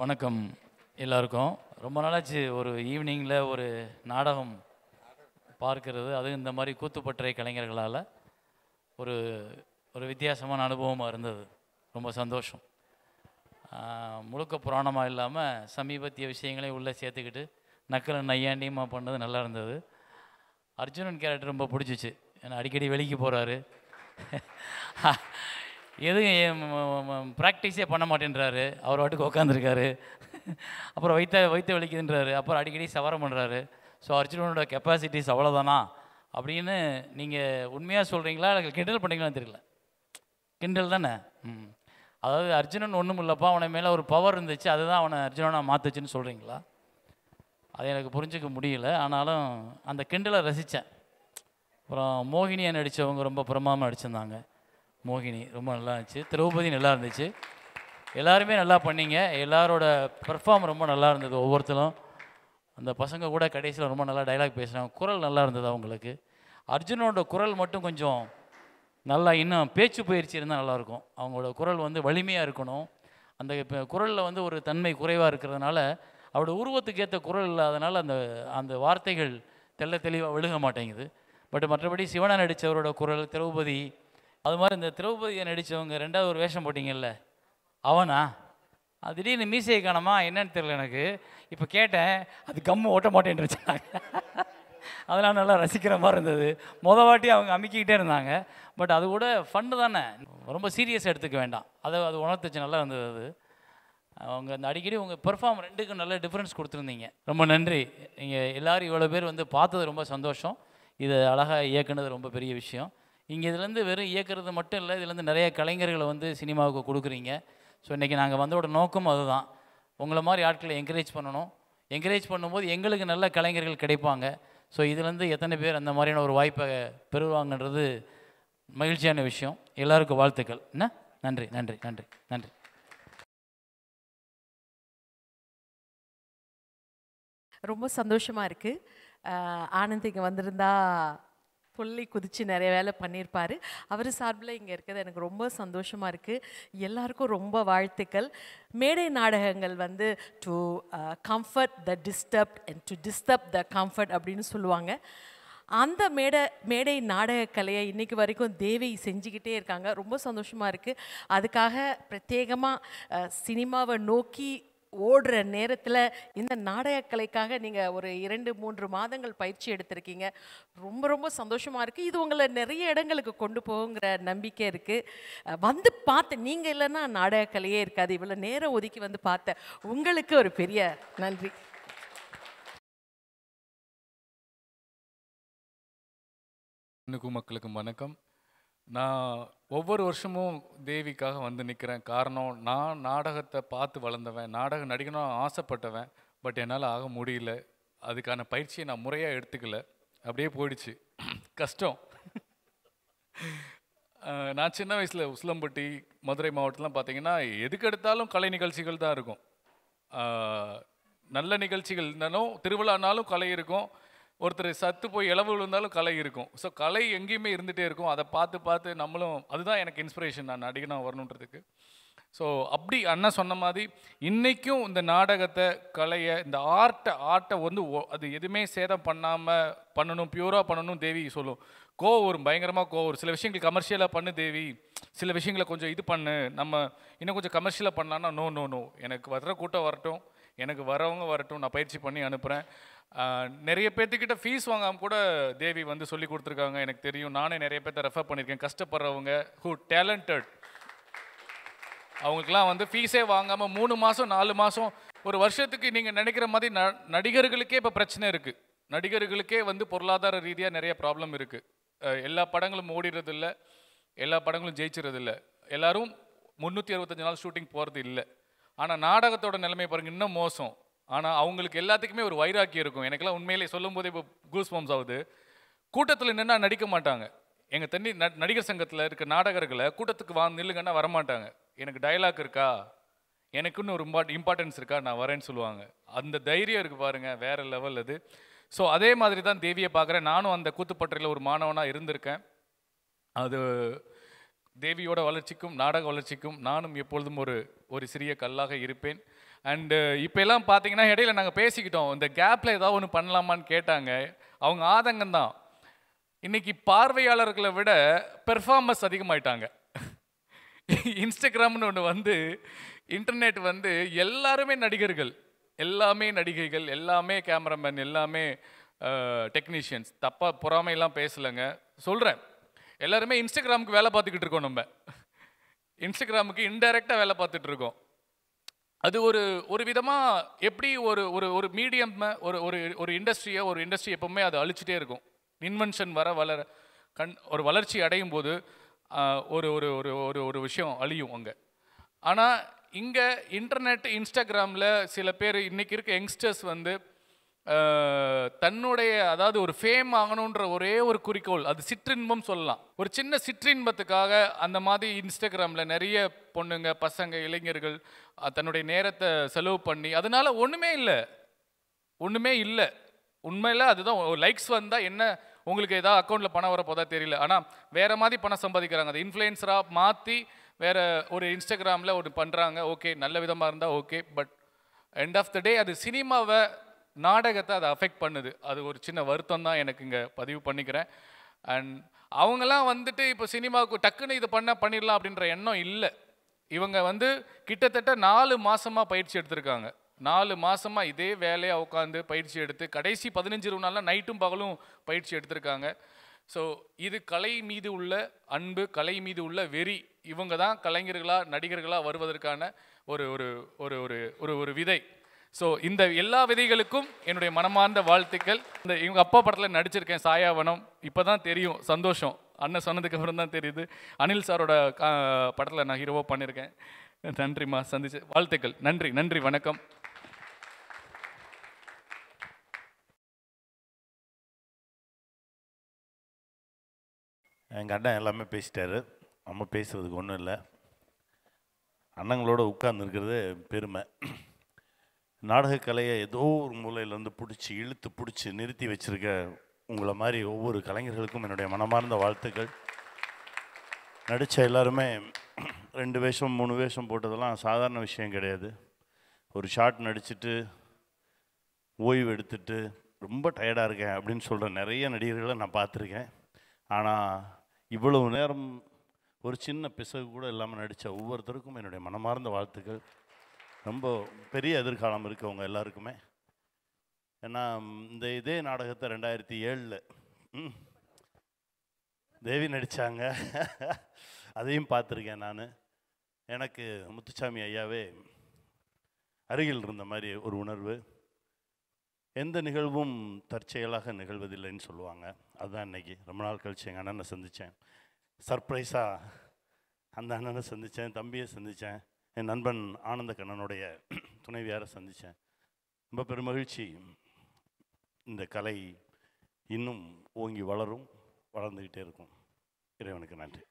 வணக்கம் எல்லாருக்கும் ரொம்ப நாளாச்சு ஒரு ஈவினிங்கில் ஒரு நாடகம் பார்க்கறது அது இந்த மாதிரி கூத்துப்பற்றை கலைஞர்களால் ஒரு ஒரு வித்தியாசமான அனுபவமாக இருந்தது ரொம்ப சந்தோஷம் முழுக்க புராணமாக இல்லாமல் சமீபத்திய விஷயங்களையும் உள்ளே சேர்த்துக்கிட்டு நக்கல நையாண்டியமாக பண்ணது நல்லா இருந்தது அர்ஜுனன் கேரக்டர் ரொம்ப பிடிச்சிச்சு ஏன்னா அடிக்கடி வெளிக்கு போகிறாரு எதுவும் ப்ராக்டிஸே பண்ண மாட்டேன்றாரு அவர் வாட்டுக்கு உட்காந்துருக்காரு அப்புறம் வைத்த வைத்த வலிக்குதுன்றாரு அப்புறம் அடிக்கடி சவரம் பண்ணுறாரு ஸோ அர்ஜுனோட கெப்பாசிட்டிஸ் அவ்வளோதானா அப்படின்னு நீங்கள் உண்மையாக சொல்கிறீங்களா இல்லை கிண்டல் பண்ணீங்களான்னு தெரியல கிண்டல் தானே ம் அதாவது அர்ஜுனன் ஒன்றும் இல்லைப்பா அவனை மேலே ஒரு பவர் இருந்துச்சு அதுதான் அவனை அர்ஜுனனை மாற்றுச்சுன்னு சொல்கிறீங்களா அதை எனக்கு புரிஞ்சிக்க முடியல ஆனாலும் அந்த கிண்டலை ரசித்தேன் அப்புறம் மோகினியை நடித்தவங்க ரொம்ப பிரமாமல் நடிச்சிருந்தாங்க மோகினி ரொம்ப நல்லா இருந்துச்சு திரௌபதி நல்லா இருந்துச்சு எல்லாருமே நல்லா பண்ணிங்க எல்லாரோட பெர்ஃபார்ம் ரொம்ப நல்லா இருந்தது ஒவ்வொருத்தரும் அந்த பசங்க கூட கடைசியில் ரொம்ப நல்லா டைலாக் பேசுகிறாங்க குரல் நல்லா இருந்தது அவங்களுக்கு அர்ஜுனோட குரல் மட்டும் கொஞ்சம் நல்லா இன்னும் பேச்சு பயிற்சி இருந்தால் நல்லாயிருக்கும் அவங்களோட குரல் வந்து வலிமையாக இருக்கணும் அந்த இப்போ குரலில் வந்து ஒரு தன்மை குறைவாக இருக்கிறதுனால அவரோட உருவத்துக்கு ஏற்ற குரல் இல்லாதனால அந்த அந்த வார்த்தைகள் தெல்ல தெளிவாக விழுக மாட்டேங்குது பட் மற்றபடி சிவனா நடித்தவரோட குரல் திரௌபதி அது மாதிரி இந்த திரௌபதியை நடித்தவங்க ரெண்டாவது ஒரு வேஷம் போட்டிங்கல்ல அவனா அது திடீர்னு மீசையை காணமா என்னன்னு தெரியல எனக்கு இப்போ கேட்டேன் அது கம்மு ஓட்ட மாட்டேன்ருச்சு அதெல்லாம் நல்லா ரசிக்கிற மாதிரி இருந்தது மொதல் வாட்டி அவங்க அமைக்கிக்கிட்டே இருந்தாங்க பட் அது கூட ஃபண்டு தானே ரொம்ப சீரியஸாக எடுத்துக்க வேண்டாம் அதை அது உணர்த்துச்சு நல்லா இருந்தது அது அவங்க அந்த அடிக்கடி உங்கள் பெர்ஃபார்ம் ரெண்டுக்கும் நல்ல டிஃப்ரென்ஸ் கொடுத்துருந்தீங்க ரொம்ப நன்றி நீங்கள் எல்லோரும் இவ்வளோ பேர் வந்து பார்த்தது ரொம்ப சந்தோஷம் இதை அழகாக இயக்குனது ரொம்ப பெரிய விஷயம் இங்கே இதுலேருந்து வெறும் இயக்கிறது மட்டும் இல்லை இதுலேருந்து நிறைய கலைஞர்களை வந்து சினிமாவுக்கு கொடுக்குறீங்க ஸோ இன்றைக்கி நாங்கள் வந்தோட நோக்கம் அதுதான் உங்களை மாதிரி ஆட்களை என்கரேஜ் பண்ணணும் என்கரேஜ் பண்ணும்போது எங்களுக்கு நல்ல கலைஞர்கள் கிடைப்பாங்க ஸோ இதுலேருந்து எத்தனை பேர் அந்த மாதிரியான ஒரு வாய்ப்பை பெறுவாங்கன்றது மகிழ்ச்சியான விஷயம் எல்லாருக்கும் வாழ்த்துக்கள் என்ன நன்றி நன்றி நன்றி நன்றி ரொம்ப சந்தோஷமாக இருக்குது ஆனந்த் இங்கே வந்திருந்தா புள்ளி குதித்து நிறைய வேலை பண்ணியிருப்பார் அவர் சார்பில் இங்கே இருக்கிறது எனக்கு ரொம்ப சந்தோஷமாக இருக்குது எல்லாருக்கும் ரொம்ப வாழ்த்துக்கள் மேடை நாடகங்கள் வந்து to comfort the disturb and to disturb the comfort அப்படின்னு சொல்லுவாங்க அந்த மேடை மேடை நாடக கலையை இன்றைக்கி வரைக்கும் தேவி செஞ்சுக்கிட்டே இருக்காங்க ரொம்ப சந்தோஷமாக இருக்குது அதுக்காக பிரத்யேகமாக சினிமாவை நோக்கி ஓடுற நேரத்தில் இந்த நாடகக்கலைக்காக நீங்கள் ஒரு இரண்டு மூன்று மாதங்கள் பயிற்சி எடுத்திருக்கீங்க ரொம்ப ரொம்ப சந்தோஷமாக இருக்குது இது உங்களை நிறைய இடங்களுக்கு கொண்டு போகுங்கிற நம்பிக்கை இருக்குது வந்து பார்த்து நீங்கள் இல்லைன்னா நாடகக்கலையே இருக்காது இவ்வளோ நேரம் ஒதுக்கி வந்து பார்த்த உங்களுக்கு ஒரு பெரிய நன்றி மக்களுக்கும் வணக்கம் நான் ஒவ்வொரு வருஷமும் தேவிக்காக வந்து நிற்கிறேன் காரணம் நான் நாடகத்தை பார்த்து வளர்ந்தவன் நாடகம் நடிக்கணும்னு ஆசைப்பட்டவன் பட் என்னால் ஆக முடியல அதுக்கான பயிற்சியை நான் முறையாக எடுத்துக்கல அப்படியே போயிடுச்சு கஷ்டம் நான் சின்ன வயசில் உசிலம்பட்டி மதுரை மாவட்டத்தில் பார்த்தீங்கன்னா எதுக்கு எடுத்தாலும் கலை நிகழ்ச்சிகள் தான் இருக்கும் நல்ல நிகழ்ச்சிகள் இருந்தாலும் திருவிழானாலும் கலை இருக்கும் ஒருத்தர் சத்து போய் இளவு விழுந்தாலும் கலை இருக்கும் ஸோ கலை எங்கேயுமே இருந்துகிட்டே இருக்கும் அதை பார்த்து பார்த்து நம்மளும் அதுதான் எனக்கு இன்ஸ்பிரேஷன் நான் நடிகனாக வரணுன்றதுக்கு ஸோ அப்படி அண்ணன் சொன்ன மாதிரி இன்றைக்கும் இந்த நாடகத்தை கலையை இந்த ஆர்ட்டை ஆர்ட்டை வந்து அது எதுவுமே சேதம் பண்ணாமல் பண்ணணும் பியூராக பண்ணணும் தேவி சொல்லும் கோவம் வரும் பயங்கரமாக கோ சில விஷயங்கள் கமர்ஷியலாக பண்ணு தேவி சில விஷயங்களை கொஞ்சம் இது பண்ணு நம்ம இன்னும் கொஞ்சம் கமர்ஷியலாக பண்ணலான்னா நோ நோ நோ எனக்கு வர்ற கூட்டம் வரட்டும் எனக்கு வரவங்க வரட்டும் நான் பயிற்சி பண்ணி அனுப்புகிறேன் நிறைய பேர்த்துக்கிட்ட ஃபீஸ் வாங்காமல் கூட தேவி வந்து சொல்லி கொடுத்துருக்காங்க எனக்கு தெரியும் நானே நிறைய பேர்த்த ரெஃபர் பண்ணியிருக்கேன் கஷ்டப்படுறவங்க ஹூ டேலண்டட் அவங்களுக்குலாம் வந்து ஃபீஸே வாங்காமல் மூணு மாதம் நாலு மாதம் ஒரு வருஷத்துக்கு நீங்கள் நினைக்கிற மாதிரி ந நடிகர்களுக்கே இப்போ பிரச்சனை இருக்குது நடிகர்களுக்கே வந்து பொருளாதார ரீதியாக நிறைய ப்ராப்ளம் இருக்குது எல்லா படங்களும் ஓடிடுறதில்ல இல்லை எல்லா படங்களும் ஜெயிச்சிறது இல்லை எல்லோரும் முந்நூற்றி அறுபத்தஞ்சு நாள் ஷூட்டிங் போகிறது இல்லை ஆனால் நாடகத்தோட நிலைமை பாருங்கள் இன்னும் மோசம் ஆனால் அவங்களுக்கு எல்லாத்துக்குமே ஒரு வைராக்கியம் இருக்கும் எனக்கெல்லாம் உண்மையிலே சொல்லும் போதே இப்போ கூஸ் பம்ஸ் ஆகுது கூட்டத்தில் நின்னா நடிக்க மாட்டாங்க எங்கள் தண்ணி ந நடிகர் சங்கத்தில் இருக்க நாடகர்களை கூட்டத்துக்கு வா நில்லுங்கன்னா வரமாட்டாங்க எனக்கு டைலாக் இருக்கா எனக்குன்னு ஒரு இம்பார்ட் இம்பார்ட்டன்ஸ் இருக்கா நான் வரேன்னு சொல்லுவாங்க அந்த தைரியம் இருக்குது பாருங்கள் வேறு லெவல் அது ஸோ அதே மாதிரி தான் தேவியை பார்க்குறேன் நானும் அந்த கூத்துப்பட்டறையில் ஒரு மாணவனாக இருந்திருக்கேன் அது தேவியோட வளர்ச்சிக்கும் நாடக வளர்ச்சிக்கும் நானும் எப்பொழுதும் ஒரு ஒரு சிறிய கல்லாக இருப்பேன் அண்டு uh, இப்போ எல்லாம் பார்த்தீங்கன்னா இடையில நாங்கள் பேசிக்கிட்டோம் இந்த கேப்பில் ஏதாவது ஒன்று பண்ணலாமான்னு கேட்டாங்க அவங்க ஆதங்கம் தான் இன்னைக்கு பார்வையாளர்களை விட பெர்ஃபார்மன்ஸ் அதிகமாயிட்டாங்க இன்ஸ்டாகிராம்னு ஒன்று வந்து இன்டர்நெட் வந்து எல்லாருமே நடிகர்கள் எல்லாமே நடிகைகள் எல்லாமே கேமராமேன் எல்லாமே டெக்னீஷியன்ஸ் uh, தப்பாக பொறாமையெல்லாம் பேசலைங்க சொல்கிறேன் எல்லாருமே இன்ஸ்டாகிராமுக்கு வேலை பார்த்துக்கிட்டு இருக்கோம் நம்ம இன்ஸ்டாகிராமுக்கு இன்டெரக்டாக வேலை பார்த்துட்ருக்கோம் அது ஒரு ஒரு விதமாக எப்படி ஒரு ஒரு ஒரு மீடியம் ஒரு ஒரு ஒரு இண்டஸ்ட்ரியை ஒரு இண்டஸ்ட்ரி எப்போவுமே அதை அழிச்சிட்டே இருக்கும் இன்வென்ஷன் வர வளர கண் ஒரு வளர்ச்சி அடையும் போது ஒரு ஒரு ஒரு ஒரு ஒரு விஷயம் அழியும் அங்கே ஆனால் இங்கே இன்டர்நெட் இன்ஸ்டாகிராமில் சில பேர் இன்றைக்கி இருக்க யங்ஸ்டர்ஸ் வந்து தன்னுடைய அதாவது ஒரு ஃபேம் ஆகணுன்ற ஒரே ஒரு குறிக்கோள் அது சிற்றின்பம் சொல்லலாம் ஒரு சின்ன சிற்றின்பத்துக்காக அந்த மாதிரி இன்ஸ்டாகிராமில் நிறைய பொண்ணுங்க பசங்க இளைஞர்கள் தன்னுடைய நேரத்தை செலவு பண்ணி அதனால் ஒன்றுமே இல்லை ஒன்றுமே இல்லை உண்மையில் அதுதான் லைக்ஸ் வந்தால் என்ன உங்களுக்கு ஏதாவது அக்கௌண்ட்டில் பணம் வரப்போதா தெரியல ஆனால் வேறு மாதிரி பணம் சம்பாதிக்கிறாங்க அதை இன்ஃப்ளூயன்சராக மாற்றி வேறு ஒரு இன்ஸ்டாகிராமில் ஒரு பண்ணுறாங்க ஓகே நல்ல விதமாக இருந்தால் okay but end of the day அது சினிமாவை நாடகத்தை அதை அஃபெக்ட் பண்ணுது அது ஒரு சின்ன வருத்தம் தான் எனக்கு இங்கே பதிவு பண்ணிக்கிறேன் அண்ட் அவங்களாம் வந்துட்டு இப்போ சினிமாவுக்கு டக்குன்னு இது பண்ண பண்ணிடலாம் அப்படின்ற எண்ணம் இல்லை இவங்க வந்து கிட்டத்தட்ட நாலு மாதமாக பயிற்சி எடுத்திருக்காங்க நாலு மாதமாக இதே வேலையாக உட்காந்து பயிற்சி எடுத்து கடைசி பதினஞ்சு இருபது நாளில் நைட்டும் பகலும் பயிற்சி எடுத்திருக்காங்க ஸோ இது கலை மீது உள்ள அன்பு கலை மீது உள்ள வெறி இவங்க தான் கலைஞர்களாக நடிகர்களாக வருவதற்கான ஒரு ஒரு ஒரு ஒரு ஒரு விதை ஸோ இந்த எல்லா விதைகளுக்கும் என்னுடைய மனமார்ந்த வாழ்த்துக்கள் இந்த இவங்க அப்பா படத்தில் நடிச்சிருக்கேன் சாயாவனம் இப்போ தான் தெரியும் சந்தோஷம் அண்ணன் சொன்னதுக்கப்புறம் தான் தெரியுது அனில் சாரோட கா படத்தில் நான் ஹீரோவாக பண்ணியிருக்கேன் நன்றிம்மா சந்திச்சு வாழ்த்துக்கள் நன்றி நன்றி வணக்கம் எங்கள் அண்ணன் எல்லாமே ஒன்றும் இல்லை அண்ணங்களோட பெருமை நாடகக்கலையை ஏதோ ஒரு மூலையிலேருந்து பிடிச்சி இழுத்து பிடிச்சி நிறுத்தி வச்சுருக்க உங்களை மாதிரி ஒவ்வொரு கலைஞர்களுக்கும் என்னுடைய மனமார்ந்த வாழ்த்துக்கள் நடித்த எல்லாருமே ரெண்டு வேஷம் மூணு வேஷம் போட்டதெல்லாம் சாதாரண விஷயம் கிடையாது ஒரு ஷார்ட் நடிச்சுட்டு ஓய்வு எடுத்துட்டு ரொம்ப டயர்டாக இருக்கேன் அப்படின்னு சொல்கிற நிறைய நடிகர்களை நான் பார்த்துருக்கேன் ஆனால் இவ்வளவு நேரம் ஒரு சின்ன பிசகு கூட இல்லாமல் நடித்த ஒவ்வொருத்தருக்கும் என்னுடைய மனமார்ந்த வாழ்த்துக்கள் ரொம்ப பெரிய எதிர்காலம் இருக்குது அவங்க எல்லாருக்குமே ஏன்னா இந்த இதே நாடகத்தை ரெண்டாயிரத்தி ஏழில் தேவி நடித்தாங்க அதையும் பார்த்துருக்கேன் நான் எனக்கு முத்துச்சாமி ஐயாவே அருகில் இருந்த மாதிரி ஒரு உணர்வு எந்த நிகழ்வும் தற்செயலாக நிகழ்வதில்லைன்னு சொல்லுவாங்க அதுதான் இன்றைக்கி ரொம்ப நாள் கழிச்சு எங்கள் அண்ணனை சந்தித்தேன் சர்ப்ரைஸாக அந்த அண்ணனை சந்தித்தேன் தம்பியை சந்தித்தேன் என் நண்பன் ஆனந்த கண்ணனுடைய துணைவியாரை சந்தித்தேன் ரொம்ப பெருமகிழ்ச்சி இந்த கலை இன்னும் ஓங்கி வளரும் வளர்ந்துக்கிட்டே இருக்கும் இறைவனுக்கு நன்றி